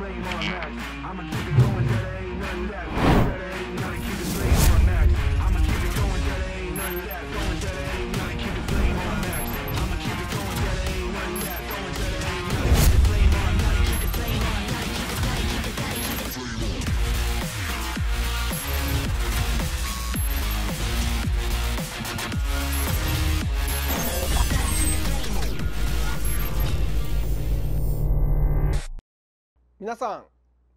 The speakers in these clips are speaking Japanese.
I'm keep it going there ain't nothing left. keep I'm keep it going there ain't nothing left. 皆さん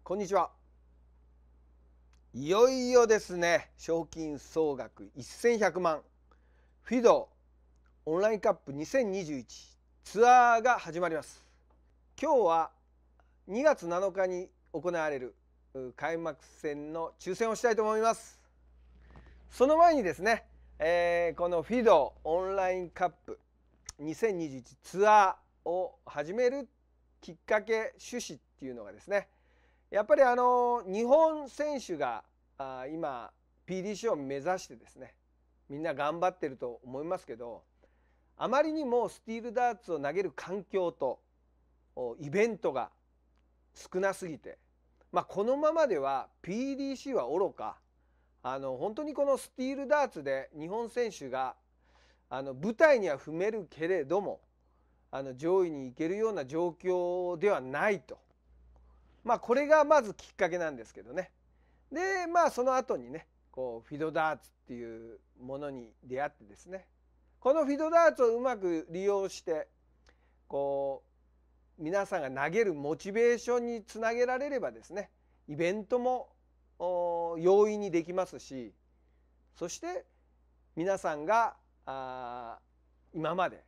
こんにちはいよいよですね賞金総額1100万フィドオンラインカップ2021ツアーが始まります今日は2月7日に行われる開幕戦の抽選をしたいと思いますその前にですね、えー、このフィドオンラインカップ2021ツアーを始めるきっかけ趣旨っていうのがですねやっぱりあの日本選手があ今 PDC を目指してですねみんな頑張ってると思いますけどあまりにもスティールダーツを投げる環境とイベントが少なすぎて、まあ、このままでは PDC はおろかあの本当にこのスティールダーツで日本選手があの舞台には踏めるけれどもあの上位に行けるような状況ではないとまあこれがまずきっかけなんですけどねでまあその後にねこうフィドダーツっていうものに出会ってですねこのフィドダーツをうまく利用してこう皆さんが投げるモチベーションにつなげられればですねイベントも容易にできますしそして皆さんがあ今まで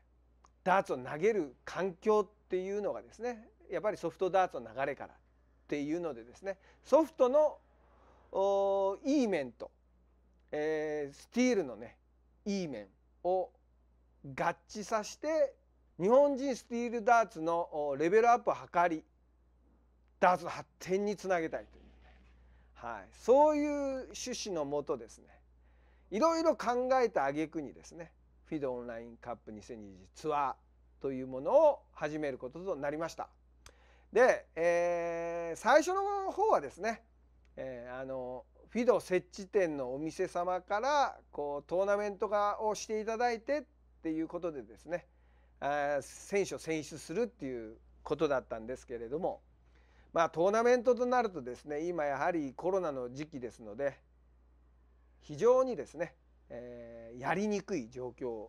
ダーツを投げる環境っていうのがですねやっぱりソフトダーツの流れからっていうのでですねソフトのいい面と、えー、スティールのねいい面を合致させて日本人スティールダーツのレベルアップを図りダーツ発展につなげたいという、ねはい、そういう趣旨のもとですねいろいろ考えた挙句にですねフィードオンラインカップ2020ツアーというものを始めることとなりました。で、えー、最初の方はですね、えー、あのフィド設置店のお店様からこうトーナメント化をしていただいてっていうことでですねあ選手を選出するっていうことだったんですけれども、まあ、トーナメントとなるとですね今やはりコロナの時期ですので非常にですね、えー、やりにくい状況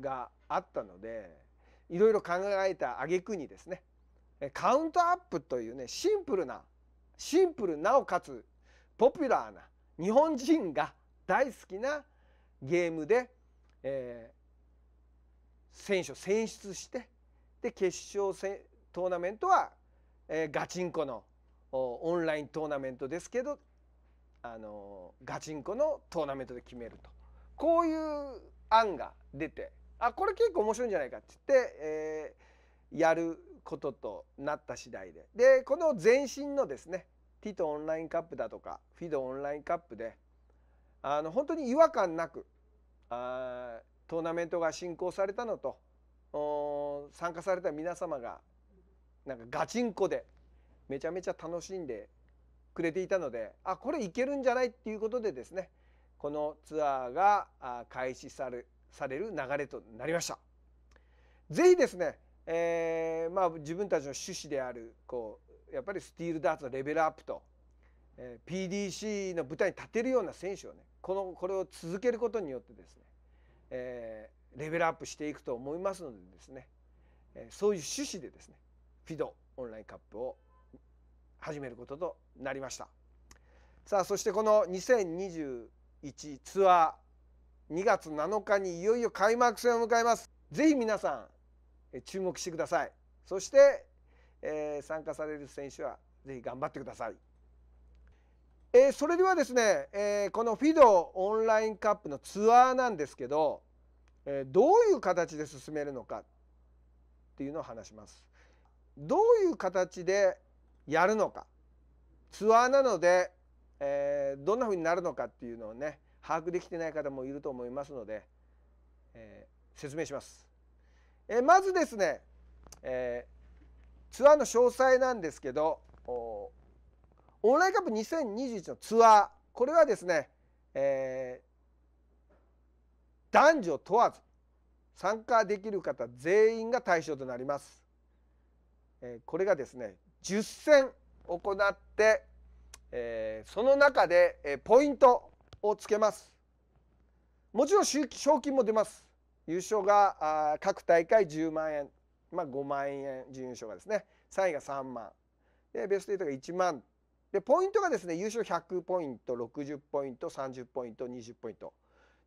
があったのでいろいろ考えた挙句にですねカウントアップというねシンプルなシンプルなおかつポピュラーな日本人が大好きなゲームで、えー、選手を選出してで決勝戦トーナメントは、えー、ガチンコのオンライントーナメントですけど、あのー、ガチンコのトーナメントで決めるとこういう案が出てあこれ結構面白いんじゃないかって言って、えー、やることとなった次第ででこの前身のですねティトオンラインカップだとかフィドオンラインカップであの本当に違和感なくあートーナメントが進行されたのと参加された皆様がなんかガチンコでめちゃめちゃ楽しんでくれていたのであこれいけるんじゃないっていうことでですねこのツアーが開始されされる流れとなりました。ぜひですねえー、まあ、自分たちの趣旨であるこうやっぱりスティールダーツのレベルアップと、えー、PDC の舞台に立てるような選手をねこのこれを続けることによってですね、えー、レベルアップしていくと思いますのでですね、えそういう趣旨でですねフィドオンラインカップを始めることとなりました。さあそしてこの2021ツアー2月7日にいよいよ開幕戦を迎えます。ぜひ皆さん注目してくださいそして、えー、参加される選手はぜひ頑張ってください、えー、それではですね、えー、このフィ d o オンラインカップのツアーなんですけど、えどういう形で進めるのかっていうのを話しますどういう形でやるのかツアーなので、えどんな風になるのかっていうのをね把握できてない方もいると思いますので、え説明しますえまずですね、えー、ツアーの詳細なんですけどオンラインカップ2021のツアーこれはですね、えー、男女問わず参加できる方全員が対象となります。えー、これがですね10戦行って、えー、その中で、えー、ポイントをつけます。もちろん賞金も出ます。優勝が各大会10万円、まあ、5万円準優勝がですね3位が3万でベスト8が1万でポイントがですね優勝100ポイント60ポイント30ポイント20ポイント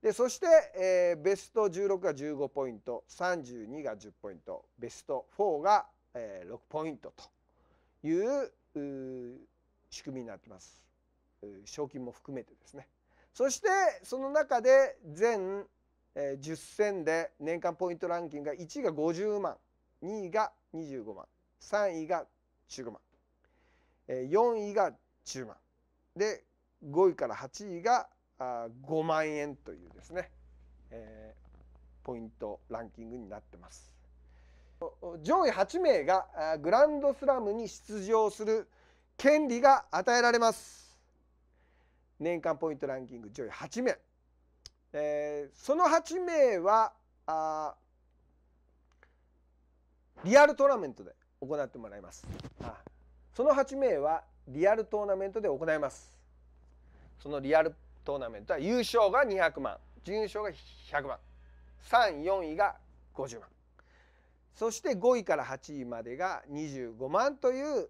でそして、えー、ベスト16が15ポイント32が10ポイントベスト4が、えー、6ポイントという仕組みになってます。賞金も含めてですねそしてその中で全えー、10戦で年間ポイントランキングが1位が50万2位が25万3位が15万、えー、4位が10万で5位から8位があ5万円というですね、えー、ポイントランキングになってます。上位8名がグランドスラムに出場する権利が与えられます。年間ポイントランキング上位8名えー、その8名はあリアルトーナメントで行ってもらいますあその8名はリアルトーナメントで行いますそのリアルトーナメントは優勝が200万準優勝が100万3 4位が50万そして5位から8位までが25万という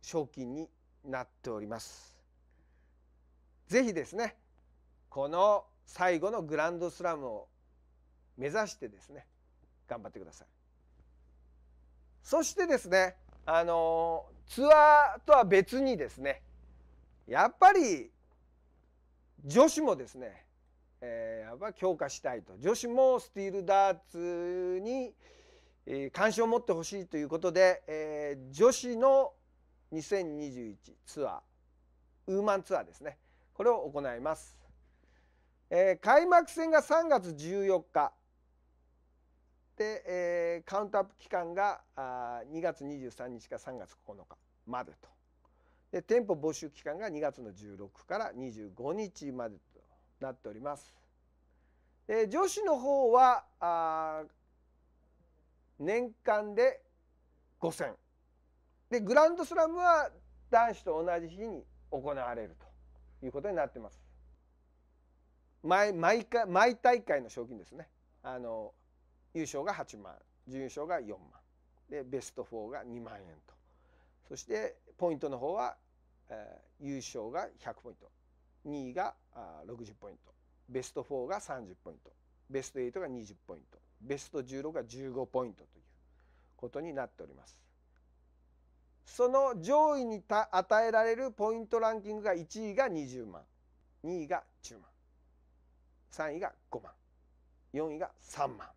賞金になっております。ぜひですねこの最後のグランドスラムを目指してですね頑張ってください。そしてですねあのツアーとは別にですねやっぱり女子もですね、えー、やっぱ強化したいと女子もスティールダーツに、え関心を持ってほしいということで、えー、女子の2021ツアーウーマンツアーですねこれを行います。えー、開幕戦が3月14日で、えー、カウントアップ期間があ2月23日から3月9日までとで店舗募集期間が2月の16から25日までとなっております。で女子の方はあ年間で5 0でグランドスラムは男子と同じ日に行われるということになってます。毎毎回毎大会の賞金ですねあの優勝が8万準優勝が4万でベスト4が2万円とそしてポイントの方は、えー、優勝が100ポイント2位があ60ポイントベスト4が30ポイントベスト8が20ポイントベスト16が15ポイントということになっております。その上位にた与えられるポイントランキングが1位が20万2位が10万3位が5万4位が3万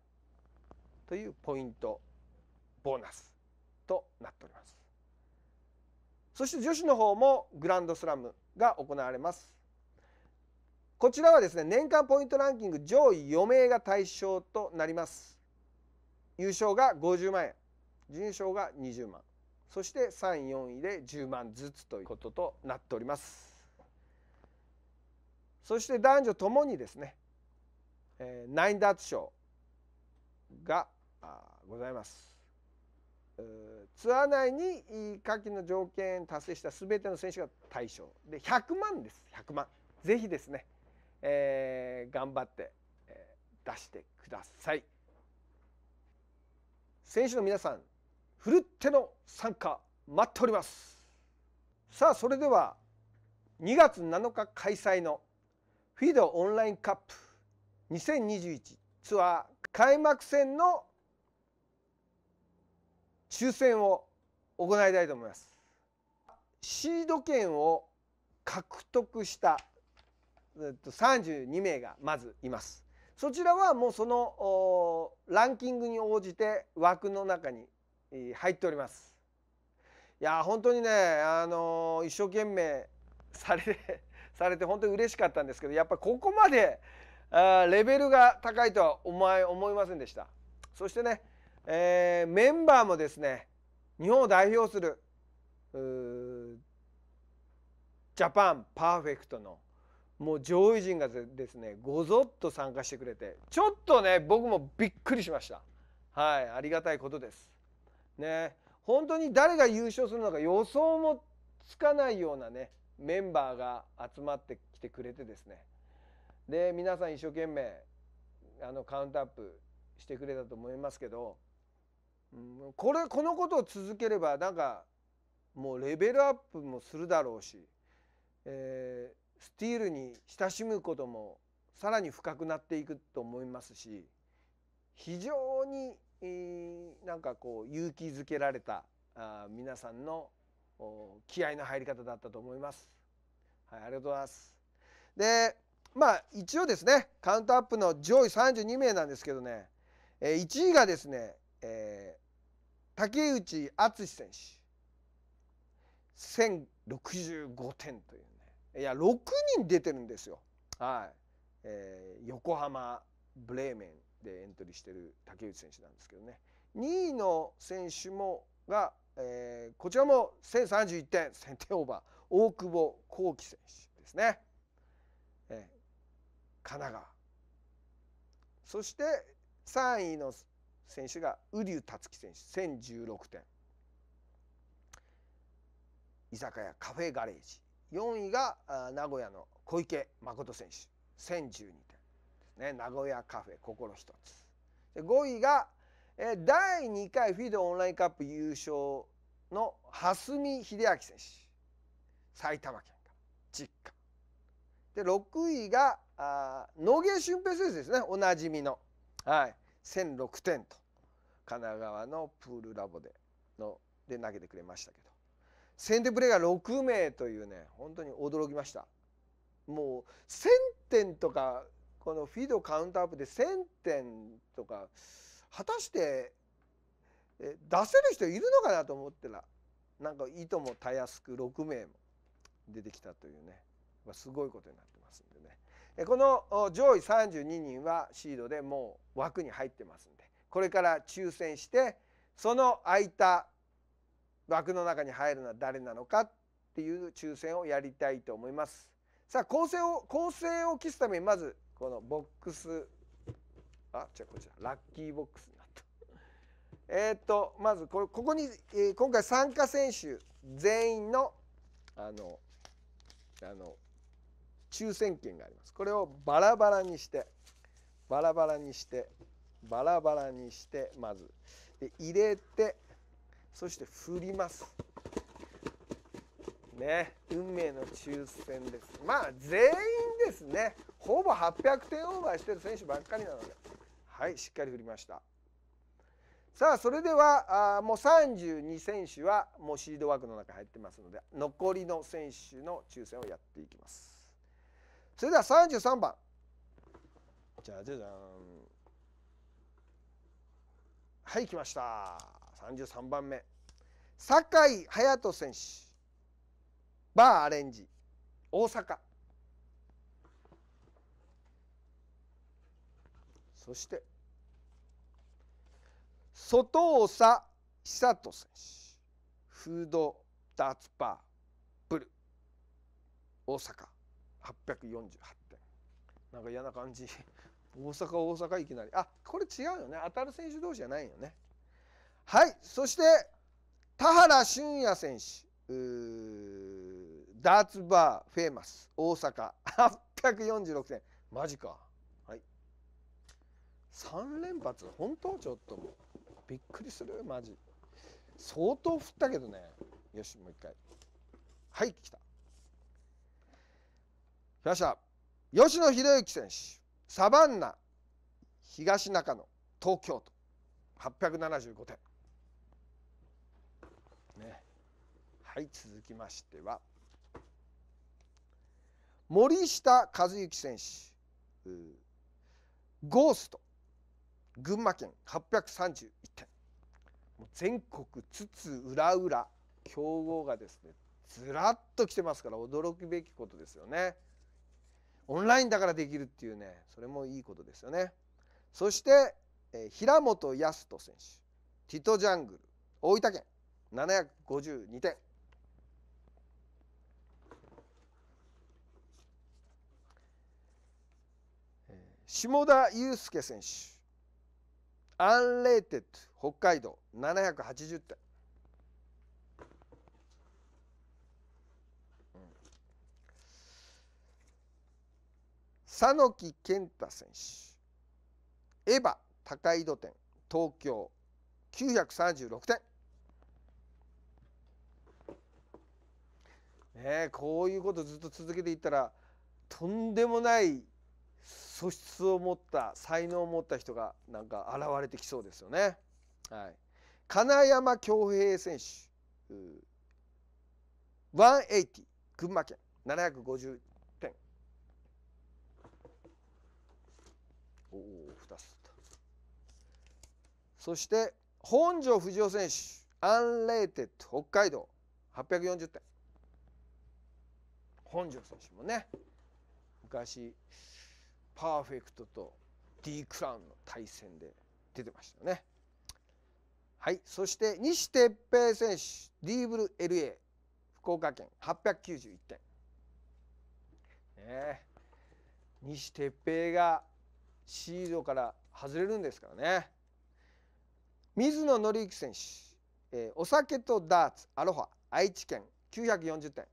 というポイントボーナスとなっておりますそして女子の方もグランドスラムが行われますこちらはですね年間ポイントランキング上位4名が対象となります優勝が50万円準優勝が20万そして3位4位で10万ずつということとなっておりますそして男女ともにですねえナインダーツ賞がございます。ツアー内に下記の条件達成した全ての選手が対象で100万です100万ぜひですね、えー、頑張って、えー、出してください選手の皆さんふるっての参加待っておりますさあそれでは2月7日開催のフィードオンラインカップ2021ツアー開幕戦の抽選を行いたいと思います。シード権を獲得した32名がまずいます。そちらはもうそのランキングに応じて枠の中に入っております。いや本当にね、あの一生懸命されされて本当に嬉しかったんですけどやっぱりここまでレベルが高いとは思い思いませんでしたそしてね、えー、メンバーもですね日本を代表するジャパンパーフェクトのもう上位陣がですねごぞっと参加してくれてちょっとね僕もびっくりしましたはいありがたいことですね本当に誰が優勝するのか予想もつかないようなねメンバーが集まってきてくれてですねで皆さん一生懸命あのカウントアップしてくれたと思いますけど、うん、これこのことを続ければなんかもうレベルアップもするだろうし、えー、スティールに親しむこともさらに深くなっていくと思いますし非常に、えー、なんかこう勇気づけられたあ皆さんの気合の入り方だったと思います。はい、ありがとうございます。でまあ一応ですねカウントアップの上位32名なんですけどね、えー、1位がですね、えー、竹内敦選手1065点というねいや6人出てるんですよ。はいえー、横浜ブレーメンでエントリーしてる竹内選手なんですけどね2位の選手もが、えー、こちらも1031点先手オーバー大久保幸輝選手ですね。えー神奈川そして3位の選手が瓜生達樹選手1016点居酒屋カフェガレージ4位が名古屋の小池誠選手1012点ね名古屋カフェ心一つで5位が第2回フィードオンラインカップ優勝の蓮見秀明選手埼玉県から実家で6位があ野毛俊平選手ですねおなじみの、はい、1006点と神奈川のプールラボでので投げてくれましたけど先手プレーが6名というね本当に驚きましたもう1,000点とかこのフィードカウントアップで1,000点とか果たして出せる人いるのかなと思ったらなんかいともたやすく6名も出てきたというねまあ、すごいことになってますんでねこの上位32人はシードでもう枠に入ってますんでこれから抽選してその空いた枠の中に入るのは誰なのかっていう抽選をやりたいと思います。さあ構成を構成を期すためにまずこのボックスあじゃあこちらラッキーボックスになった。えっとまずこれここに、えー、今回参加選手全員のあのあの抽選券がありますこれをバラバラにしてバラバラにしてバラバラにしてまずで入れてそして振りますね運命の抽選ですまあ全員ですねほぼ800点オーバーしてる選手ばっかりなのではいしっかり振りましたさあそれではあもう32選手はもうシード枠の中入ってますので残りの選手の抽選をやっていきます。それでは33番じゃじゃじゃんはい来ました33番目酒井隼人選手バーアレンジ大阪そして外尾久人選手フードダーツバーブル大阪848点なんか嫌な感じ 大阪大阪いきなりあこれ違うよね当たる選手同士じゃないよねはいそして田原俊也選手ダーツバーフェーマス大阪846点マジかはい3連発本当ちょっともうびっくりするマジ相当振ったけどねよしもう一回はい来た打者吉野博之選手サバンナ東中野東京都875点。ね、はい続きましては森下和幸選手ゴースト群馬県831点もう全国津々浦々強豪がですねずらっと来てますから驚くべきことですよね。オンラインだからできるっていうねそれもいいことですよね。そして、えー、平本康人選手ティト・ジャングル大分県752点。下田祐介選手アンレーテッド北海道780点佐野木健太選手エヴァ高井戸店東京936点。ね、こういうことずっと続けていったらとんでもない素質を持った才能を持った人がなんか現れてきそうですよね。はい、金山恭平選手180群馬県751おお2つそして本庄不二雄選手アンレーテッド北海道840点本庄選手もね昔パーフェクトと D クラウンの対戦で出てましたねはいそして西哲平選手 D ブル LA 福岡県891点ね西哲平がシードから外れるんですからね水野紀之選手、えー、お酒とダーツアロハ愛知県940点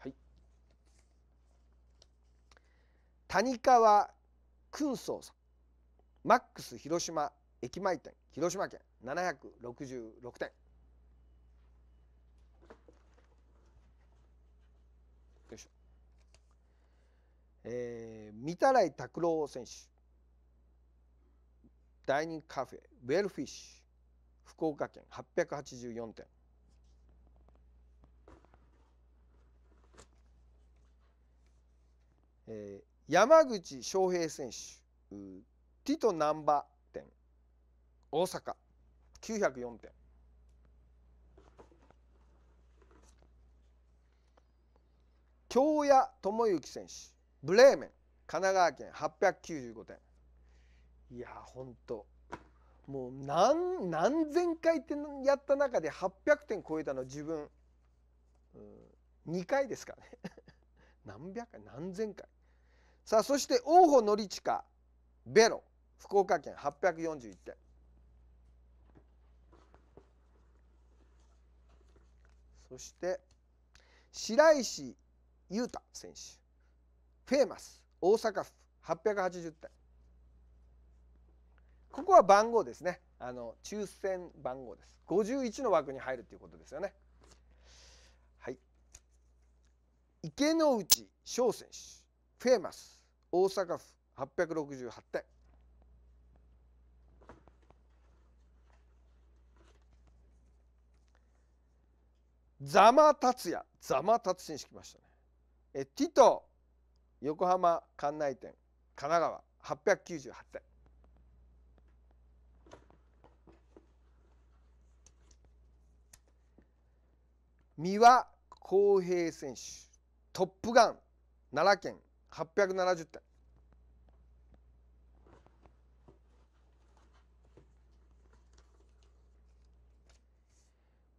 はい谷川勲宗さんマックス広島駅前店広島県766点えー、三田来拓郎選手ダイニングカフェウェルフィッシュ福岡県884点えー、山口翔平選手ティトバー店大阪904点京谷智之選手ブレーメン神奈川県895点いやほんともう何何千回ってやった中で800点超えたの自分、うん、2回ですかね 何百回何千回さあそして王鵬典親ベロ福岡県841点そして白石裕太選手フェーマス大阪府880点ここは番号ですねあの抽選番号です51の枠に入るということですよねはい池之内翔選手フェーマス大阪府868点座間達也座間達選手来ましたねえティト横浜関内店神奈川898点三輪航平選手トップガン奈良県870点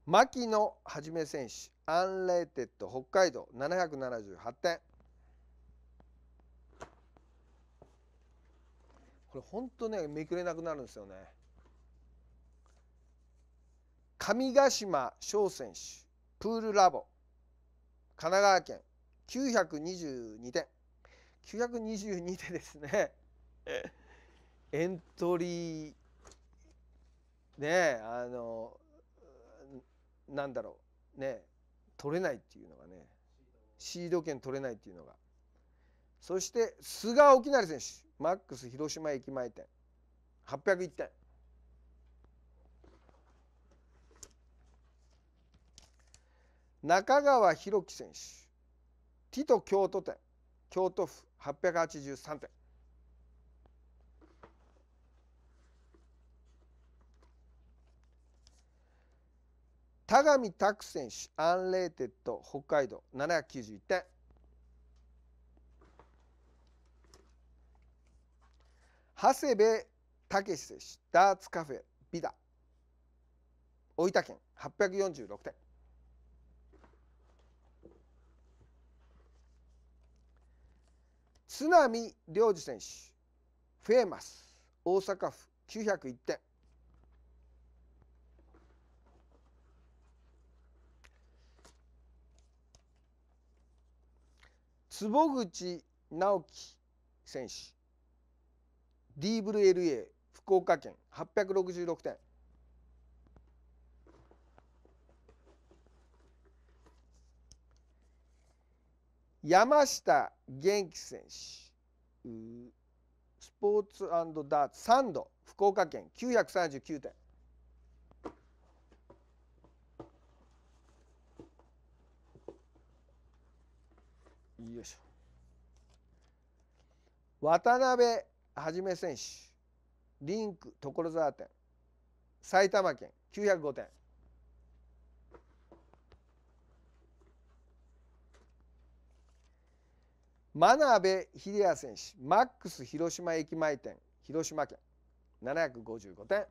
牧野はじめ選手アンレーテッド北海道778点これほんとねめくれなくなるんですよね。上ヶ島翔選手プールラボ神奈川県922点922点ですね エントリーねあのなんだろうね取れないっていうのがねシード権取れないっていうのがそして菅沖成選手マックス広島駅前店801点中川博樹選手ティト京都店京都府883点田上拓選手アンレーテッド北海道791点長谷部武史選手ダーツカフェビダ大分県846点津波良二選手フェーマス大阪府901点坪口直樹選手 D ブル LA 福岡県866点山下元気選手スポーツダーツサンド福岡県939点よいしょ渡辺はじめ選手リンク所沢店埼玉県905点真鍋秀哉選手マックス広島駅前店広島県755点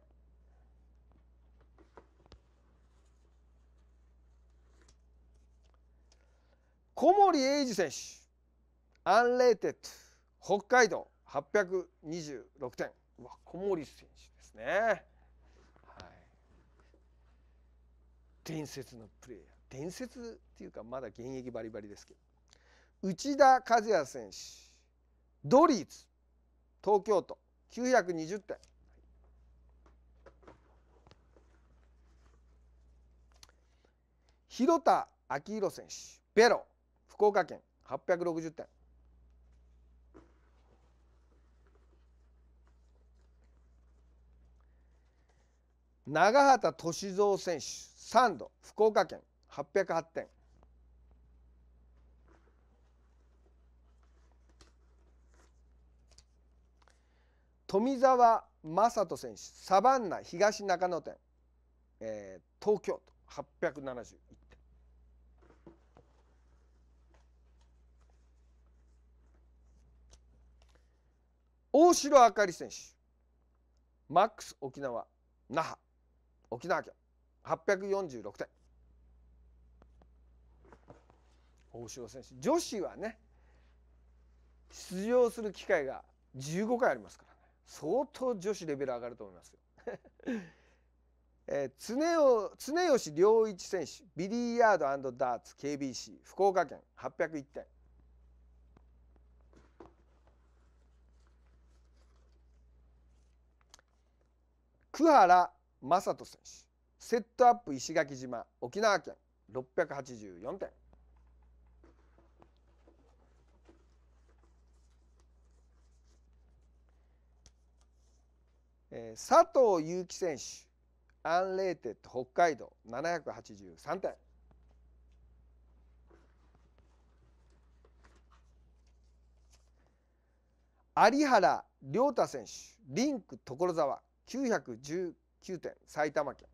小森英二選手アンレーテッド北海道826点小森選手ですね、はい、伝説のプレーヤー伝説っていうかまだ現役バリバリですけど内田和也選手ドリーツ東京都920点広田明宏選手ベロ福岡県860点長畑敏三選手3度福岡県808点富澤正人選手サバンナ東中野店、えー、東京都871点大城あかり選手マックス沖縄那覇沖縄県846点大城選手女子はね出場する機会が15回ありますからね相当女子レベル上がると思いますよ。えー、常常吉良一選手ビリヤードダーツ KBC 福岡県801点久原正人選手セットアップ石垣島沖縄県684点え佐藤悠希選手アンレーテッド北海道783点有原亮太選手リンク所沢919 9点埼玉県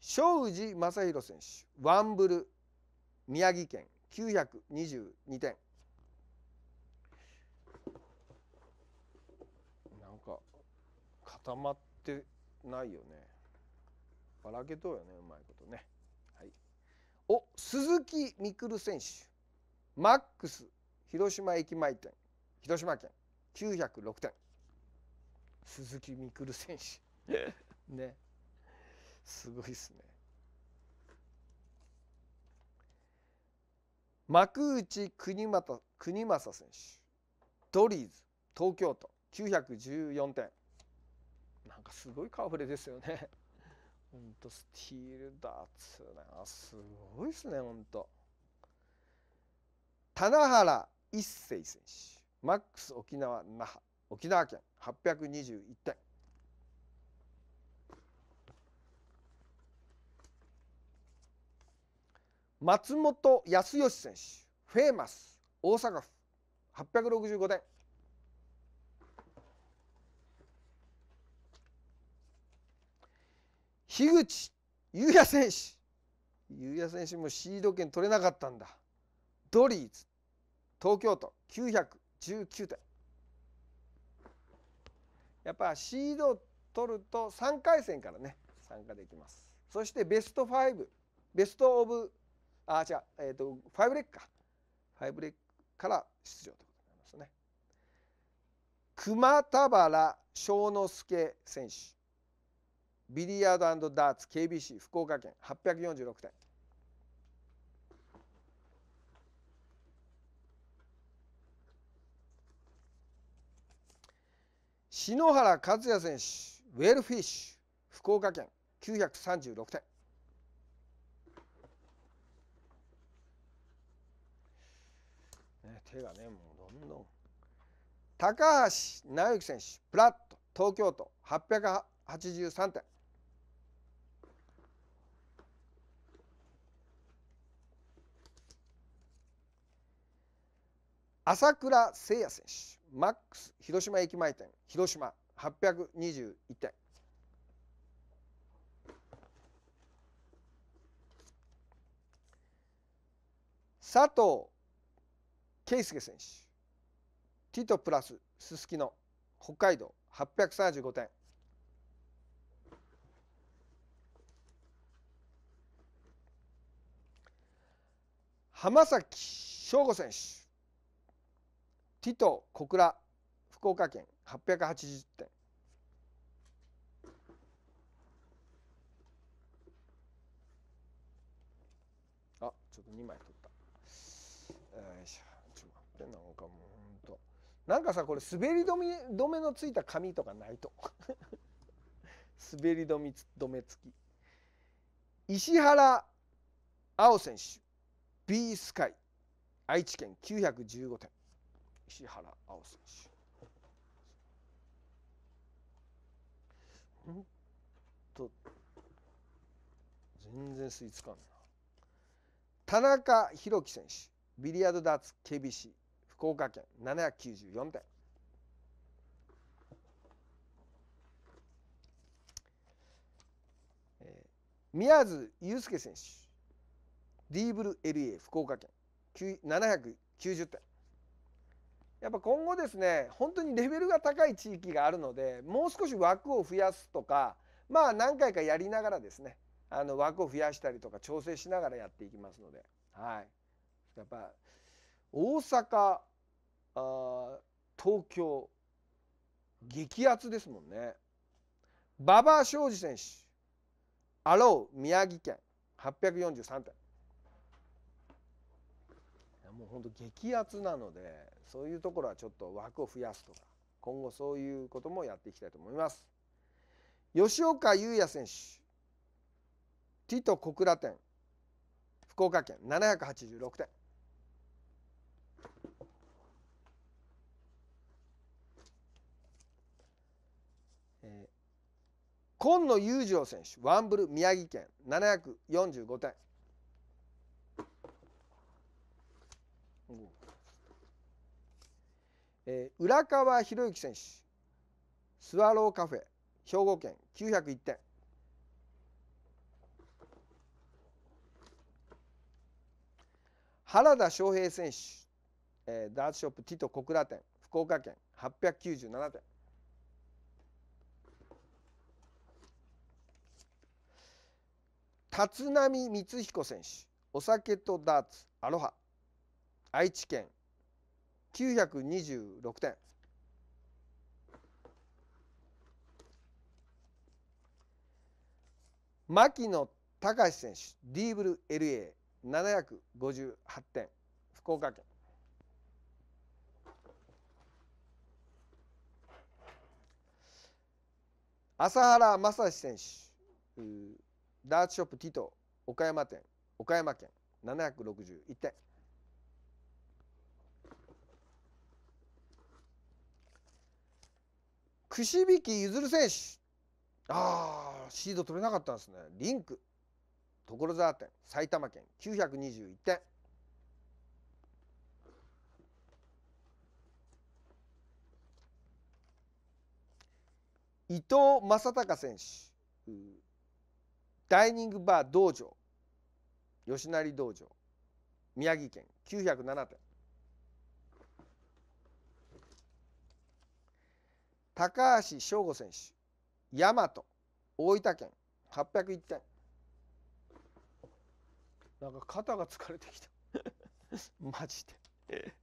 庄司正弘選手ワンブル宮城県922点なんか固まってないよねばらけとうよねうまいことねはいお鈴木未来選手マックス広島駅前店広島県906点鈴木みくる選手ねすごいっすね幕内国政国政選手ドリーズ東京都914点なんかすごい顔触れですよねほんとスティールだっつうなすごいっすねほんと棚原一斉選手マックス沖縄那覇沖縄県821点松本康義選手フェーマス大阪府865点樋口優也選手優也選手もシード権取れなかったんだドリーズ東京都919点やっぱシード取ると3回戦からね参加できますそしてベスト5ベストオブあ違うえっ、ー、と5レックか5レックから出場ということになりますね熊田原庄之助選手ビリヤードダーツ KBC 福岡県846点篠原和也選手ウェルフィッシュ福岡県936点ね、手がねもうどんどん高橋直之選手プラット東京都883点朝倉誠也選手マックス広島駅前店広島821店佐藤圭介選手ティトプラスすすきの北海道835点浜崎翔吾選手ティト小倉福岡県880点あちょっと2枚取ったよいしょちょっと待ってなんかもうなんかさこれ滑り止め止めのついた紙とかないと 滑り止め止め付き石原青選手 B スカイ愛知県915点石原碧選手んと全然吸いつかんな田中宏樹選手ビリヤードダーツ KBC 福岡県794点宮津祐介選手ディーブル LA 福岡県790点やっぱ今後ですね本当にレベルが高い地域があるのでもう少し枠を増やすとかまあ何回かやりながらですねあの枠を増やしたりとか調整しながらやっていきますので、はい、やっぱ大阪あ東京激アツですもんね。馬場庄司選手アロー宮城県843点もう本当激アツなのでそういうところはちょっと枠を増やすとか今後そういうこともやっていきたいと思います。吉岡優也選手ティト小倉店福岡県786点えー、今野裕次郎選手ワンブル宮城県745点えー、浦川博之選手スワローカフェ兵庫県901点原田翔平選手、えー、ダーツショップティト小倉店福岡県897点立浪光彦選手お酒とダーツアロハ愛知県926点牧野隆選手ディーブル LA758 点福岡県朝原正史選手ダーツショップティト岡山店岡山県761点串引き譲選手ああシード取れなかったんですねリンク所沢店埼玉県921点伊藤正孝選手ダイニングバー道場吉成道場宮城県907点高橋翔吾選手大和大分県801点なんか肩が疲れてきた マジで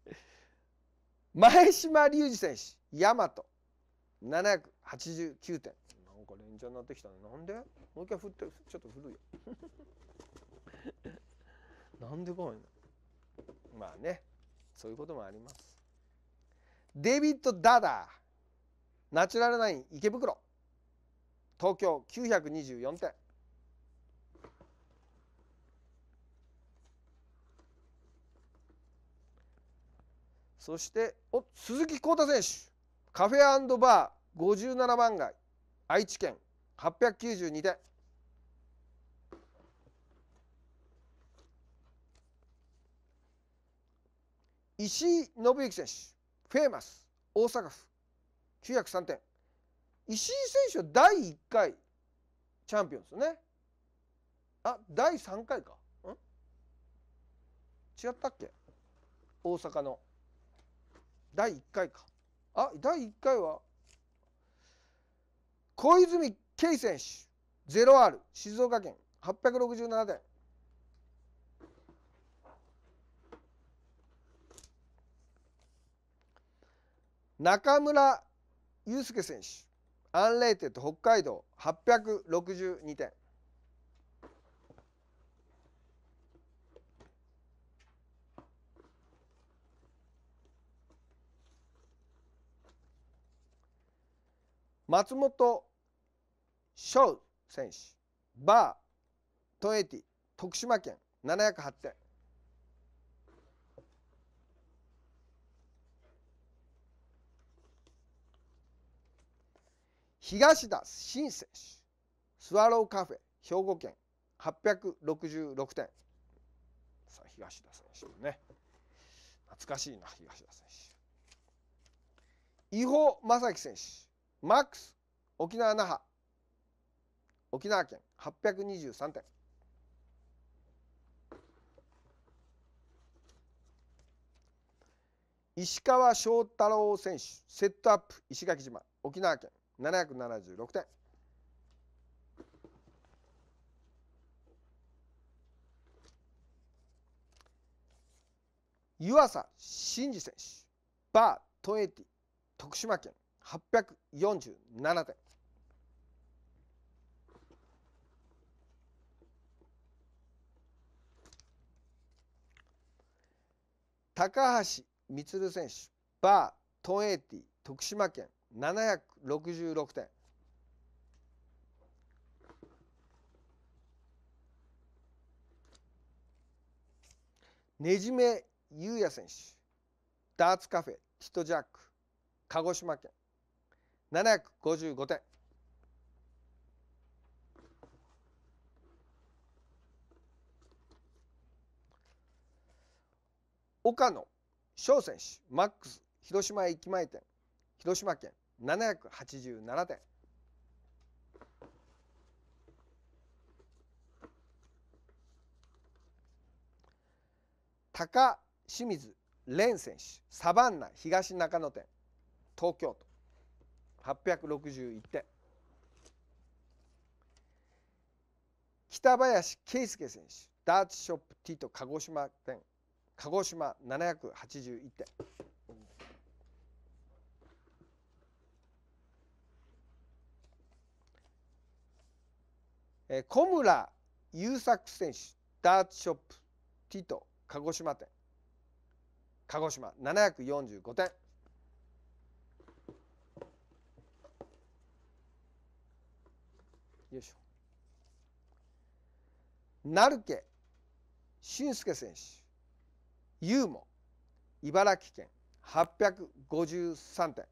前島隆二選手大和789点なんか連チャンになってきたねなんでもう一回振ってちょっと振るよ なんでかいのまあねそういうこともありますデビッド・ダダーナチュラルライン池袋東京924点そしてお鈴木康太選手カフェバー57番街愛知県892点石井信之選手フェーマス大阪府903点石井選手は第1回チャンピオンですねあ第3回かん違ったっけ大阪の第1回かあ第1回は小泉圭選手 0R 静岡県867点中村祐介選手アンレイテッド北海道862点松本翔選手バートエティ徳島県708点東田新選手スワローカフェ兵庫県866点さあ東田選手ね懐かしいな東田選手伊保正樹選手マックス沖縄那覇沖縄県823点石川翔太郎選手セットアップ石垣島沖縄県776点湯浅真嗣選手バーエティ徳島県847点高橋充選手バーエイティ徳島県766点ねじめう也選手ダーツカフェティトジャック鹿児島県755点岡野翔選手マックス広島駅前店広島県787点高清水蓮選手サバンナ東中野店東京都861点北林圭介選手ダーツショップティート鹿児島店鹿児島781点え小村優作選手ダーツショップティト鹿児島店鹿児島745点。よいしょ。成家俊介選手ユーモ茨城県853点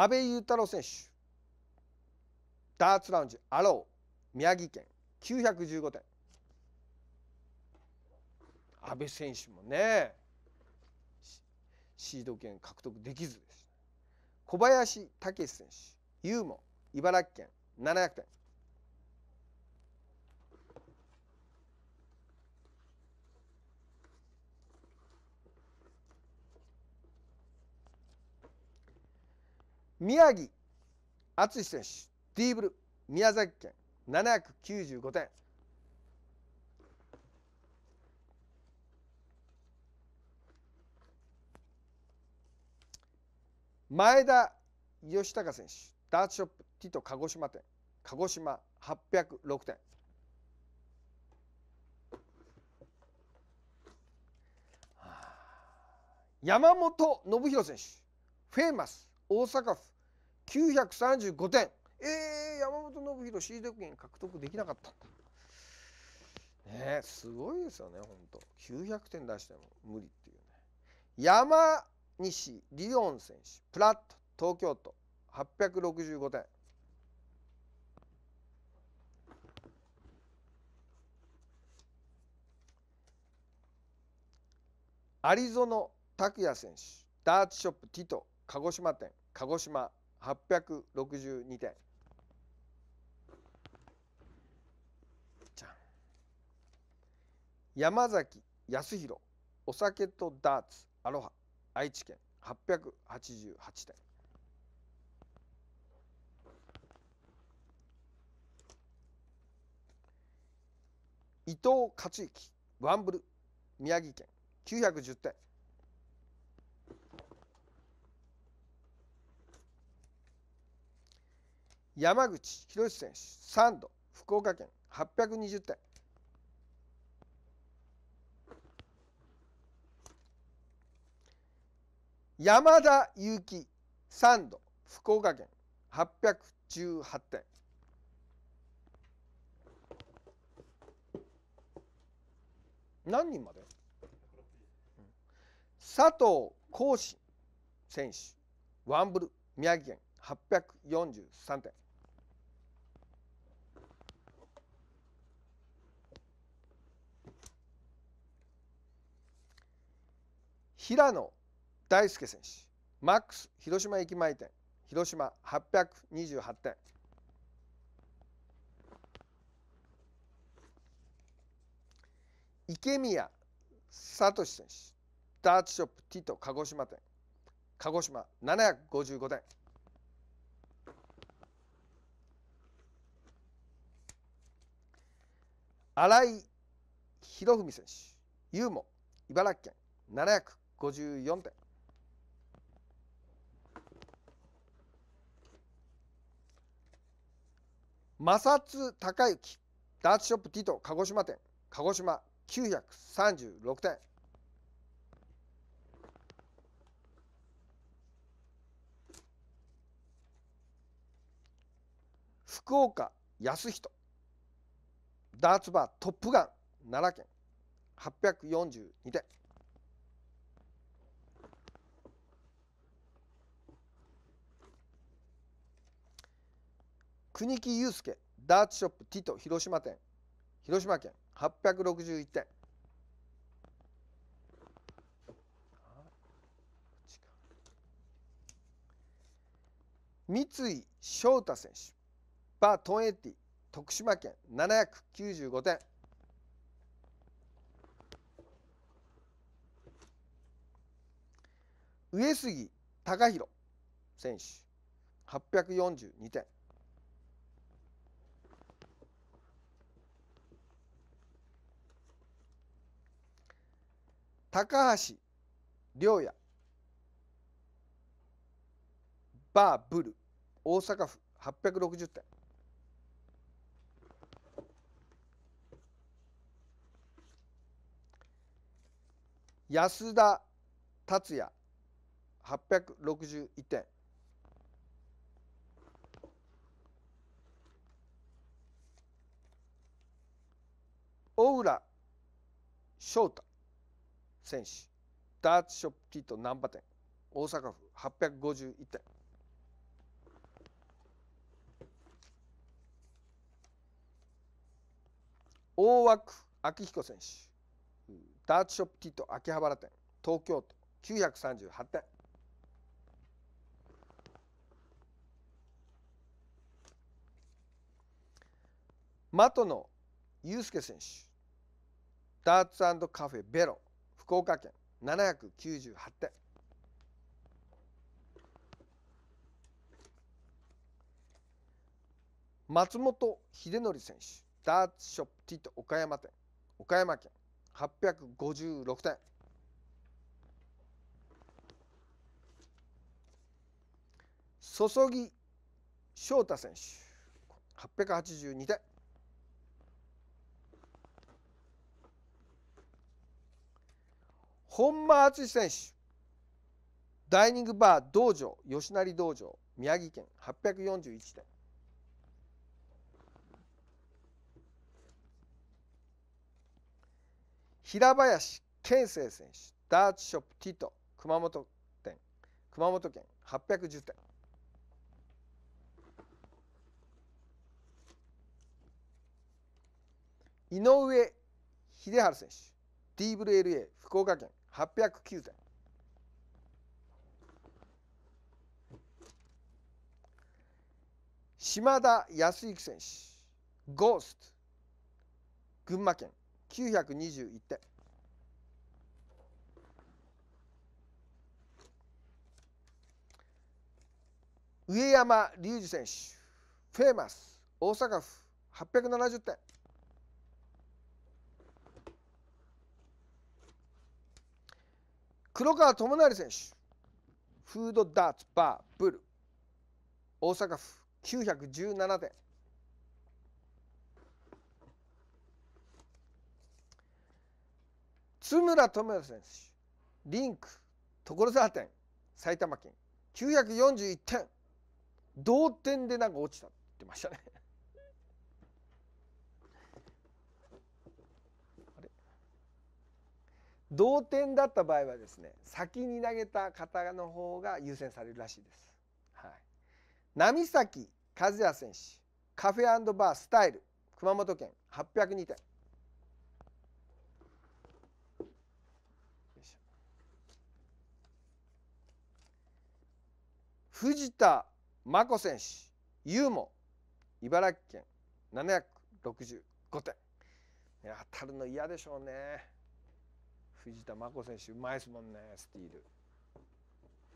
阿部裕太郎選手ダーツラウンジアロー宮城県915点阿部選手もねシード権獲得できずです小林武史選手ユーモ茨城県700点宮城敦選手ディーブル宮崎県795点前田義孝選手ダーツショップティト鹿児島店鹿児島806点山本信弘選手フェーマス大阪府935点えー、山本信弘シード権獲得できなかったんだねすごいですよねほんと900点出しても無理っていうね山西リオン選手プラット東京都865点アリゾノ拓也選手ダーツショップティト鹿児島店鹿児島862点山崎康弘お酒とダーツアロハ愛知県888点伊藤克之ワンブル宮城県910点山口博選手3度福岡県820点山田裕貴3度福岡県818点何人まで佐藤浩志選手ワンブル宮城県843点平野大輔選手マックス広島駅前店広島828点池宮聡選手ダーツショップティト鹿児島店鹿児島755点新井博文選手ユーモ茨城県7 0 54点摩擦高之ダーツショップティト鹿児島店鹿児島936点福岡康人ダーツバートップガン奈良県842点国木祐介ダーツショップティト広島店広島県861点三井翔太選手バートンエティ徳島県795点上杉隆弘選手842点高橋良也バーブル大阪府860点安田達也861点小浦翔太選手ダーツショップキット難波店大阪府851店大涌区明彦選手ダーツショップキット秋葉原店東京都938店的野祐介選手ダーツカフェベロ福岡県九十八点松本秀則選手ダーツショップティット岡山店岡山県856点注ぎ翔太選手882点本間敦選手ダイニングバー道場吉成道場宮城県841点平林健生選手ダーツショップティト熊本店熊本県810点井上秀治選手 d v l a 福岡県809点島田康之選手ゴースト群馬県921点上山隆二選手フェーマス大阪府870点黒川智成選手フードダーツバーブル大阪府917点津村智也選手リンク所沢店埼玉県941点同点でなんか落ちたって言ってましたね同点だった場合はですね先に投げた方の方が優先されるらしいです。はい、波崎和也選手カフェバースタイル熊本県802点。藤田真子選手ユーモ茨城県765点当たるの嫌でしょうね。藤田真子選手うまいですもんねスティール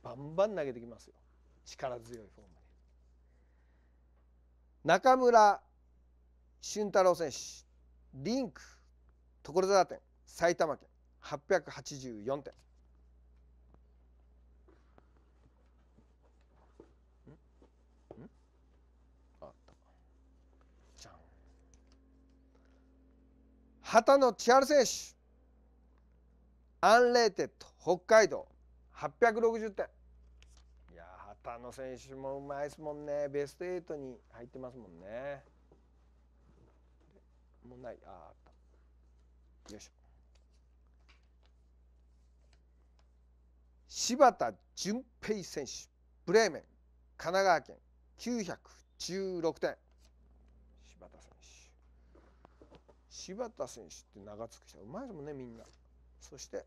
バンバン投げてきますよ力強いフォームで中村俊太郎選手リンク所沢店埼玉県884点畑野千春選手アンレーテッド北海道860点いや畑野選手もうまいですもんねベスト8に入ってますもんねもうないああったよいしょ柴田純平選手ブレーメン神奈川県916点柴田選手柴田選手って長月さんうまいですもんねみんなそして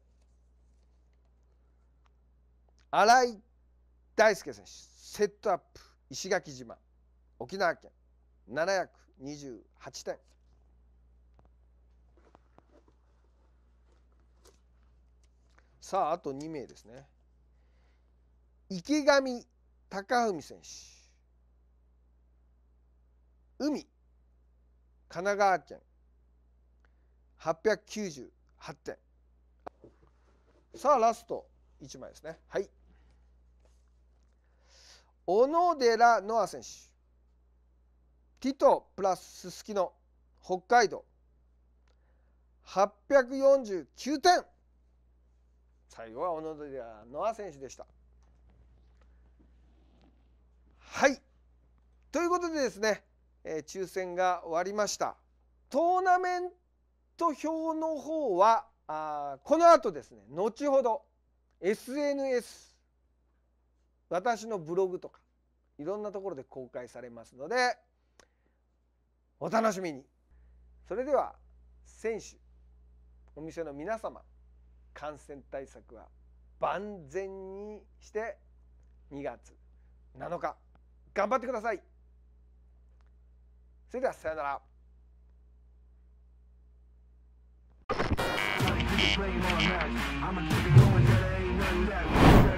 新井大輔選手セットアップ石垣島沖縄県728点。さああと2名ですね。池上貴文選手海神奈川県898点さあラスト1枚ですねはい小野寺ノア選手ティトプラスススきの北海道849点最後は小野寺ノア選手でした。はいということでですね、えー、抽選が終わりましたトーナメント表の方はあこの後ですね後ほど SNS 私のブログとかいろんなところで公開されますのでお楽しみにそれでは選手お店の皆様感染対策は万全にして2月7日頑張ってくださいそれではさようなら I'm g n n a k e going e ain't nothing e